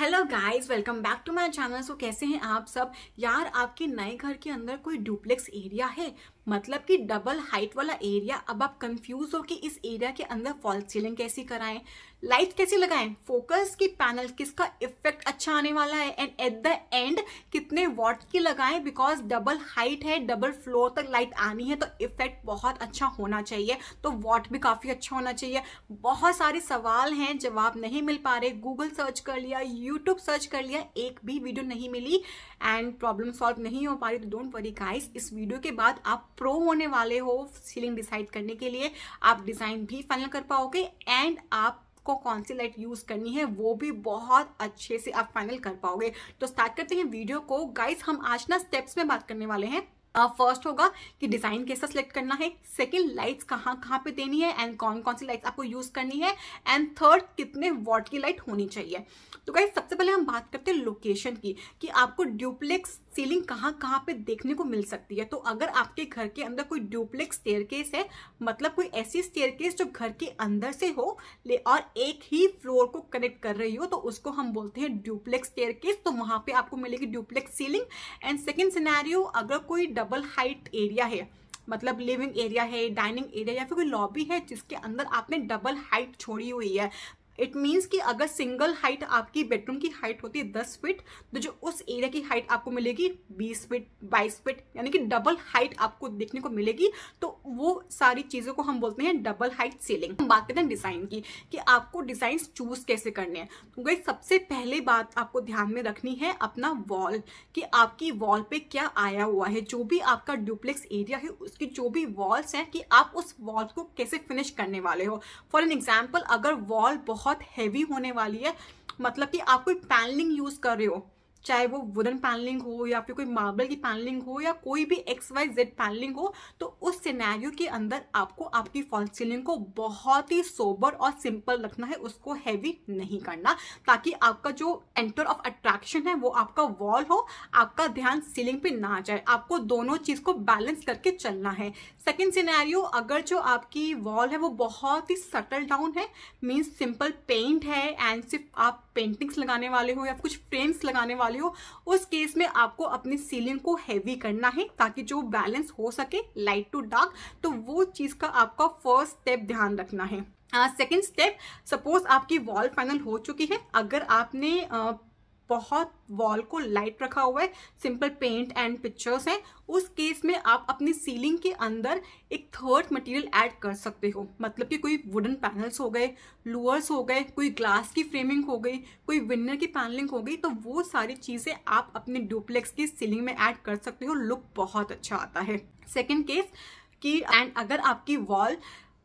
hello guys welcome back to my channel so कैसे हैं आप सब यार आपके नए घर के अंदर कोई डुप्लेक्स एरिया है मतलब कि डबल हाइट वाला एरिया अब आप कंफ्यूज हो कि इस एरिया के अंदर फॉल सीलिंग कैसी कराएं लाइट कैसी लगाएं फोकस की पैनल किसका इफेक्ट अच्छा आने वाला है एंड एट द एंड कितने वॉट की लगाएं बिकॉज डबल हाइट है डबल फ्लोर तक लाइट आनी है तो इफेक्ट बहुत अच्छा होना चाहिए तो वॉट भी काफ़ी अच्छा होना चाहिए बहुत सारे सवाल हैं जवाब नहीं मिल पा रहे गूगल सर्च कर लिया यूट्यूब सर्च कर लिया एक भी वीडियो नहीं मिली एंड प्रॉब्लम सॉल्व नहीं हो पा रही तो डोंट वरी गाइस इस वीडियो के बाद आप प्रो होने वाले हो सीलिंग डिसाइड करने के लिए आप डिज़ाइन भी फाइनल कर पाओगे एंड आप को कौन सी लाइट यूज़ करनी है वो भी बहुत अच्छे से आप फाइनल कर पाओगे तो स्टार्ट करते हैं वीडियो को गाइस हम आज ना स्टेप्स में बात करने वाले हैं फर्स्ट uh, होगा कि डिजाइन कैसा सिलेक्ट करना है सेकंड लाइट्स कहाँ कहाँ पे देनी है एंड कौन कौन सी लाइट्स आपको यूज करनी है एंड थर्ड कितने वॉट की लाइट होनी चाहिए तो गाइज सबसे पहले हम बात करते हैं लोकेशन की कि आपको ड्यूप्लेक्स सीलिंग कहाँ कहाँ पे देखने को मिल सकती है तो अगर आपके घर के अंदर कोई डुप्लेक्स केस है मतलब कोई ऐसी स्टेयरकेस जो घर के अंदर से हो ले और एक ही फ्लोर को कनेक्ट कर रही हो तो उसको हम बोलते हैं डुप्लेक्स केस तो वहाँ पे आपको मिलेगी duplex ceiling and second scenario अगर कोई डबल हाइट एरिया है मतलब लिविंग एरिया है डाइनिंग एरिया या फिर कोई लॉबी है जिसके अंदर आपने डबल हाइट छोड़ी हुई है इट मीन्स कि अगर सिंगल हाइट आपकी बेडरूम की हाइट होती है दस फिट तो जो उस एरिया की हाइट आपको मिलेगी बीस फिट बाईस फिट यानी कि डबल हाइट आपको देखने को मिलेगी तो वो सारी चीज़ों को हम बोलते हैं डबल हाइट सीलिंग हम बात करते हैं डिज़ाइन की कि आपको डिज़ाइन चूज कैसे करने हैं तो गई सबसे पहले बात आपको ध्यान में रखनी है अपना वॉल कि आपकी वॉल पे क्या आया हुआ है जो भी आपका डुप्लेक्स एरिया है उसकी जो भी वॉल्स हैं कि आप उस वॉल को कैसे फिनिश करने वाले हो फॉर एन एग्जाम्पल अगर वॉल बहुत बहुत हैवी होने वाली है मतलब कि आप कोई पैनलिंग यूज़ कर रहे हो चाहे वो वुडन पैनलिंग हो या फिर कोई मार्बल की पैनलिंग हो या कोई भी एक्स वाई जेड पैनलिंग हो तो उस सिनेरियो के अंदर आपको आपकी फॉल्स सीलिंग को बहुत ही सोबर और सिंपल रखना है उसको हैवी नहीं करना ताकि आपका जो एंटर ऑफ अट्रैक्शन है वो आपका वॉल हो आपका ध्यान सीलिंग पे ना जाए आपको दोनों चीज़ को बैलेंस करके चलना है सेकेंड सिनेरियो अगर जो आपकी वॉल है वो बहुत ही सटल डाउन है मीन्स सिंपल पेंट है एंड सिर्फ आप पेंटिंग्स लगाने वाले हो या कुछ फ्रेम्स लगाने वाले हो उस केस में आपको अपनी सीलिंग को हैवी करना है ताकि जो बैलेंस हो सके लाइट टू डार्क तो वो चीज़ का आपका फर्स्ट स्टेप ध्यान रखना है सेकेंड स्टेप सपोज आपकी वॉल फाइनल हो चुकी है अगर आपने uh, बहुत वॉल को लाइट रखा हुआ है सिंपल पेंट एंड पिक्चर्स हैं उस केस में आप अपनी सीलिंग के अंदर एक थर्ड मटेरियल ऐड कर सकते हो मतलब कि कोई वुडन पैनल्स हो गए लुअर्स हो गए कोई ग्लास की फ्रेमिंग हो गई कोई विनर की पैनलिंग हो गई तो वो सारी चीज़ें आप अपने डुप्लेक्स की सीलिंग में ऐड कर सकते हो लुक बहुत अच्छा आता है सेकेंड केस कि एंड अगर आपकी वॉल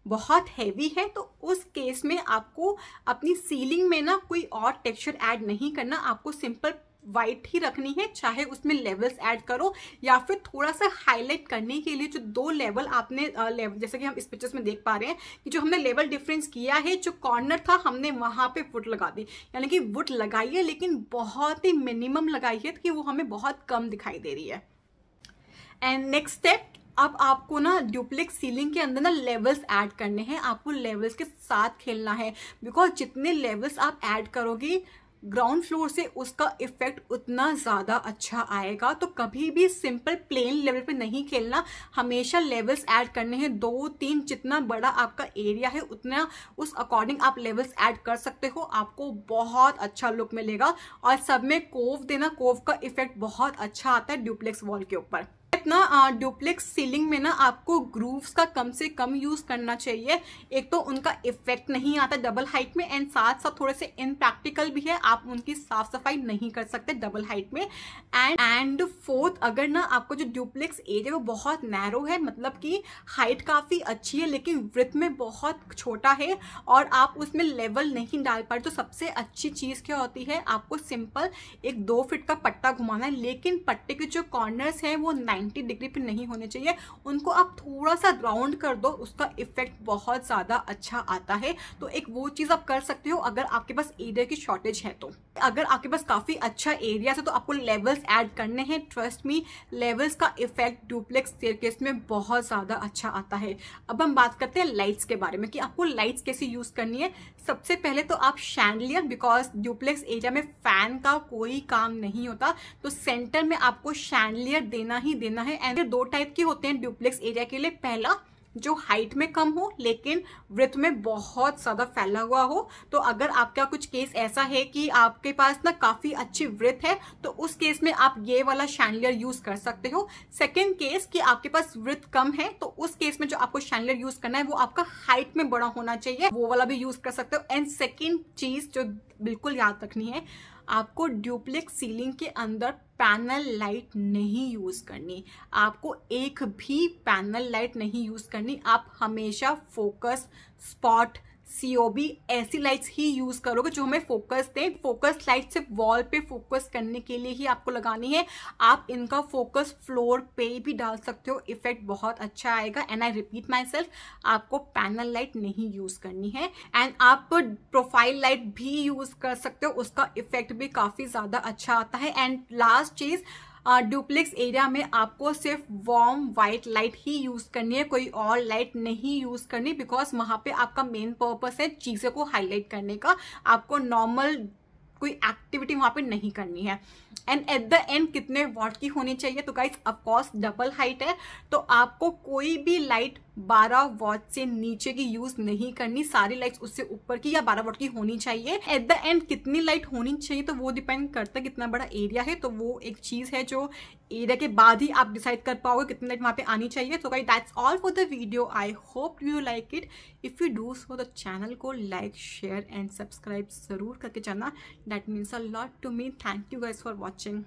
बहुत हैवी है तो उस केस में आपको अपनी सीलिंग में ना कोई और टेक्सचर ऐड नहीं करना आपको सिंपल वाइट ही रखनी है चाहे उसमें लेवल्स ऐड करो या फिर थोड़ा सा हाईलाइट करने के लिए जो दो लेवल आपने लेवल जैसे कि हम इस पिक्चर्स में देख पा रहे हैं कि जो हमने लेवल डिफरेंस किया है जो कॉर्नर था हमने वहाँ पे वुड लगा दी यानी कि वुड लगाई है लेकिन बहुत ही मिनिमम लगाई है कि वो हमें बहुत कम दिखाई दे रही है एंड नेक्स्ट स्टेप अब आपको ना डुप्लेक्स सीलिंग के अंदर ना लेवल्स ऐड करने हैं आपको लेवल्स के साथ खेलना है बिकॉज जितने लेवल्स आप ऐड करोगे ग्राउंड फ्लोर से उसका इफेक्ट उतना ज़्यादा अच्छा आएगा तो कभी भी सिंपल प्लेन लेवल पे नहीं खेलना हमेशा लेवल्स ऐड करने हैं दो तीन जितना बड़ा आपका एरिया है उतना उस अकॉर्डिंग आप लेवल्स ऐड कर सकते हो आपको बहुत अच्छा लुक मिलेगा और सब में कोव देना कोव का इफेक्ट बहुत अच्छा आता है ड्यूप्लेक्स वॉल के ऊपर इनफैक्ट ना डुप्लेक्स सीलिंग में ना आपको ग्रूव्स का कम से कम यूज़ करना चाहिए एक तो उनका इफेक्ट नहीं आता डबल हाइट में एंड साथ साथ थोड़े से इनप्रैक्टिकल भी है आप उनकी साफ सफाई नहीं कर सकते डबल हाइट में एंड एंड फोर्थ अगर ना आपको जो डुप्लेक्स एरिया वो बहुत नैरो है मतलब कि हाइट काफ़ी अच्छी है लेकिन वृत्त में बहुत छोटा है और आप उसमें लेवल नहीं डाल पा तो सबसे अच्छी चीज़ क्या होती है आपको सिंपल एक दो फिट का पट्टा घुमाना है लेकिन पट्टे के जो कॉर्नर्स हैं वो नाइन 90 डिग्री पे नहीं होने चाहिए उनको आप थोड़ा सा राउंड कर दो उसका इफेक्ट बहुत ज़्यादा अच्छा आता है तो एक वो चीज़ आप कर सकते हो अगर आपके पास एरिया की शॉर्टेज है तो अगर आपके पास काफ़ी अच्छा एरिया है तो आपको लेवल्स ऐड करने हैं ट्रस्ट मी लेवल्स का इफेक्ट डुप्लेक्स स्टेयरकेस में बहुत ज़्यादा अच्छा आता है अब हम बात करते हैं लाइट्स के बारे में कि आपको लाइट्स कैसे यूज़ करनी है सबसे पहले तो आप शैंडलियर बिकॉज डुप्लेक्स एरिया में फैन का कोई काम नहीं होता तो सेंटर में आपको शैंडलियर देना ही देना है एंड दो टाइप के होते हैं डुप्लेक्स एरिया के लिए पहला जो हाइट में कम हो लेकिन वृत्त में बहुत ज़्यादा फैला हुआ हो तो अगर आपका कुछ केस ऐसा है कि आपके पास ना काफ़ी अच्छी वृत्त है तो उस केस में आप ये वाला शैंडलियर यूज़ कर सकते हो सेकेंड केस कि आपके पास वृत्त कम है तो उस केस में जो आपको शैंडलियर यूज़ करना है वो आपका हाइट में बड़ा होना चाहिए वो वाला भी यूज़ कर सकते हो एंड सेकेंड चीज़ जो बिल्कुल याद रखनी है आपको ड्यूप्लेक्स सीलिंग के अंदर पैनल लाइट नहीं यूज़ करनी आपको एक भी पैनल लाइट नहीं यूज़ करनी आप हमेशा फोकस स्पॉट COB ऐसी लाइट्स ही यूज करोगे जो हमें फोकस दें फोकस लाइट सिर्फ वॉल पे फोकस करने के लिए ही आपको लगानी है आप इनका फोकस फ्लोर पे भी डाल सकते हो इफेक्ट बहुत अच्छा आएगा and I repeat myself आपको पैनल लाइट नहीं यूज करनी है एंड आप प्रोफाइल लाइट भी यूज कर सकते हो उसका इफेक्ट भी काफी ज्यादा अच्छा आता है एंड लास्ट चीज़ डुप्लेक्स एरिया में आपको सिर्फ वार्म वाइट लाइट ही यूज करनी है कोई और लाइट नहीं यूज करनी बिकॉज वहां पे आपका मेन पर्पस है चीजों को हाईलाइट करने का आपको नॉर्मल कोई एक्टिविटी वहां पे नहीं करनी है एंड एट द एंड कितने वॉट की होनी चाहिए तो गाइज अफकोर्स डबल हाइट है तो आपको कोई भी लाइट 12 वॉट से नीचे की यूज नहीं करनी सारी लाइट्स उससे ऊपर की या 12 वॉट की होनी चाहिए एट द एंड कितनी लाइट होनी चाहिए तो वो डिपेंड करता है कितना बड़ा एरिया है तो वो एक चीज है जो एरिया के बाद ही आप डिसाइड कर पाओगे कितने लाइट वहाँ पे आनी चाहिए तो guys that's all for the video I hope you like it if you do so the channel को लाइक शेयर एंड सब्सक्राइब ज़रूर करके जाना that means a lot to me thank you guys for watching